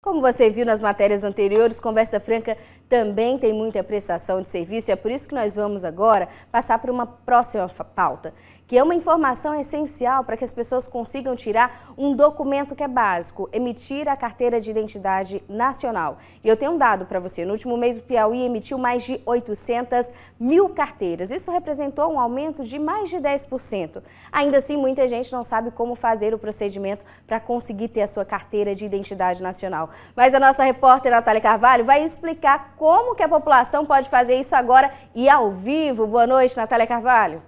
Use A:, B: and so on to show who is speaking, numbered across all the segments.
A: Como você viu nas matérias anteriores, Conversa Franca também tem muita prestação de serviço e é por isso que nós vamos agora passar para uma próxima pauta, que é uma informação essencial para que as pessoas consigam tirar um documento que é básico, emitir a carteira de identidade nacional. E eu tenho um dado para você, no último mês o Piauí emitiu mais de 800 mil carteiras, isso representou um aumento de mais de 10%. Ainda assim, muita gente não sabe como fazer o procedimento para conseguir ter a sua carteira de identidade nacional. Mas a nossa repórter Natália Carvalho vai explicar como que a população pode fazer isso agora e ao vivo. Boa noite, Natália Carvalho.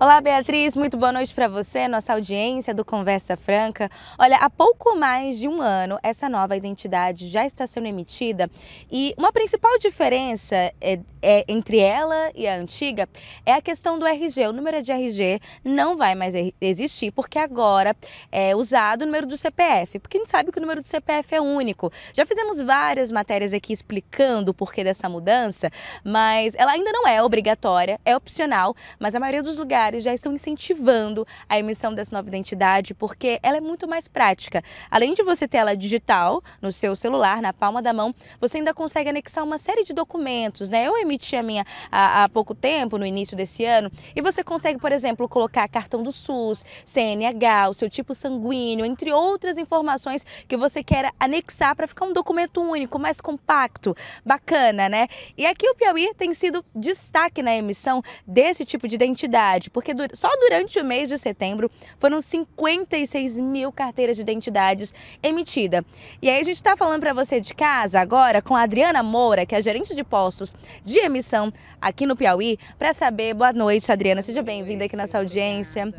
B: Olá, Beatriz, muito boa noite para você, nossa audiência do Conversa Franca. Olha, há pouco mais de um ano, essa nova identidade já está sendo emitida e uma principal diferença é, é, entre ela e a antiga é a questão do RG. O número de RG não vai mais existir, porque agora é usado o número do CPF, porque a gente sabe que o número do CPF é único. Já fizemos várias matérias aqui explicando o porquê dessa mudança, mas ela ainda não é obrigatória, é opcional, mas a maioria dos lugares lugares já estão incentivando a emissão dessa nova identidade, porque ela é muito mais prática. Além de você ter ela digital no seu celular, na palma da mão, você ainda consegue anexar uma série de documentos, né? Eu emiti a minha há, há pouco tempo, no início desse ano, e você consegue, por exemplo, colocar cartão do SUS, CNH, o seu tipo sanguíneo, entre outras informações que você quer anexar para ficar um documento único, mais compacto, bacana, né? E aqui o Piauí tem sido destaque na emissão desse tipo de identidade, porque só durante o mês de setembro foram 56 mil carteiras de identidades emitidas. E aí a gente está falando para você de casa agora com a Adriana Moura, que é gerente de postos de emissão aqui no Piauí, para saber. Boa noite, Adriana. Seja bem-vinda aqui nessa audiência.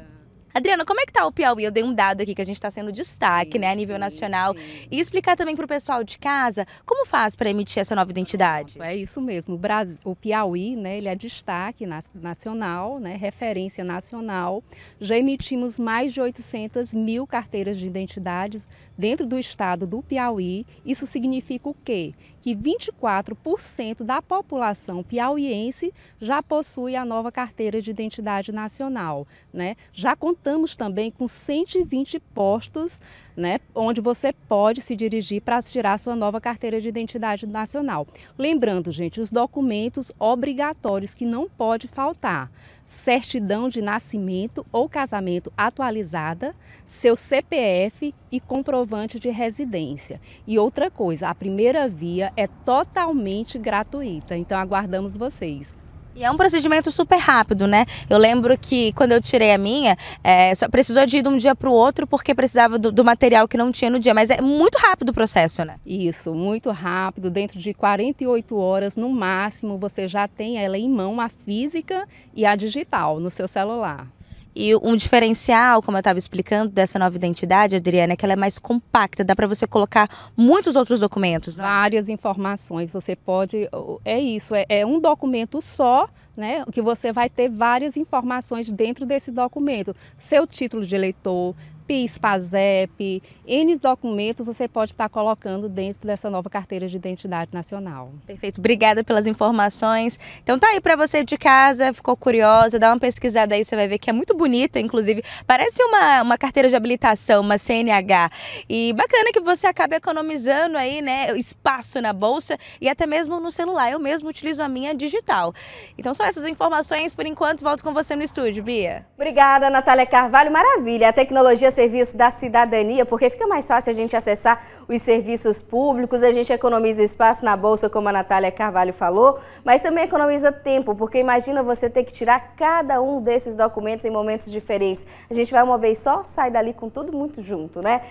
B: Adriana, como é que tá o Piauí? Eu dei um dado aqui que a gente está sendo destaque, sim, né, a
C: nível nacional. Sim, E explicar também para o pessoal de casa como faz para emitir essa nova identidade. É isso mesmo. O, Brasil, o Piauí, né, ele é destaque nacional, né, referência nacional. Já emitimos mais de 800 mil carteiras de identidades dentro do estado do Piauí. Isso significa o quê? Que 24% da população piauiense já possui a nova carteira de identidade nacional, né? Já contém contamos também com 120 postos, né, onde você pode se dirigir para tirar sua nova carteira de identidade nacional. Lembrando, gente, os documentos obrigatórios que não pode faltar: certidão de nascimento ou casamento atualizada, seu CPF e comprovante de residência. E outra coisa, a primeira via é totalmente gratuita. Então aguardamos vocês.
B: E é um procedimento super rápido, né? Eu lembro que quando eu tirei a minha, é, só precisou de ir de um dia para o outro porque precisava do, do, material que não tinha no dia. Mas é muito rápido o processo, né?
C: Isso, muito rápido. Dentro de 48 horas, no máximo, você já tem ela em mão, a física e a digital, no seu celular. E um diferencial, como eu estava explicando, dessa nova identidade, Adriana, é que ela é mais compacta, dá para você colocar muitos outros documentos. Né? Várias informações, você pode. É isso, é, é um documento só. Né, que você vai ter várias informações dentro desse documento. Seu título de eleitor, PIS, PASEP, N documentos você pode estar colocando dentro dessa nova carteira de identidade nacional. Perfeito,
B: obrigada pelas informações. Então tá aí para você de casa, ficou curiosa, dá uma pesquisada aí, você vai ver que é muito bonita, inclusive, parece uma, uma carteira de habilitação, uma CNH. E bacana que você acabe economizando aí, né, espaço na bolsa e até mesmo no celular. Eu mesmo utilizo a minha digital. Então são essas informações por enquanto, volto com você no estúdio, Bia.
A: Obrigada, Natália Carvalho. Maravilha, a tecnologia serviço da cidadania, porque fica mais fácil a gente acessar os serviços públicos, a gente economiza espaço na bolsa, como a Natália Carvalho falou, mas também economiza tempo, porque imagina você ter que tirar cada um desses documentos em momentos diferentes. A gente vai uma vez só, sai dali com tudo muito junto, né?